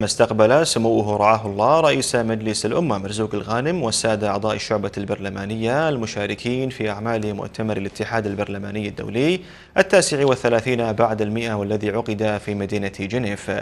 ما استقبل سموه رعاه الله رئيس مجلس الأمة مرزوق الغانم والسادة أعضاء الشعبة البرلمانية المشاركين في أعمال مؤتمر الاتحاد البرلماني الدولي التاسع والثلاثين بعد المئة والذي عقد في مدينة جنيف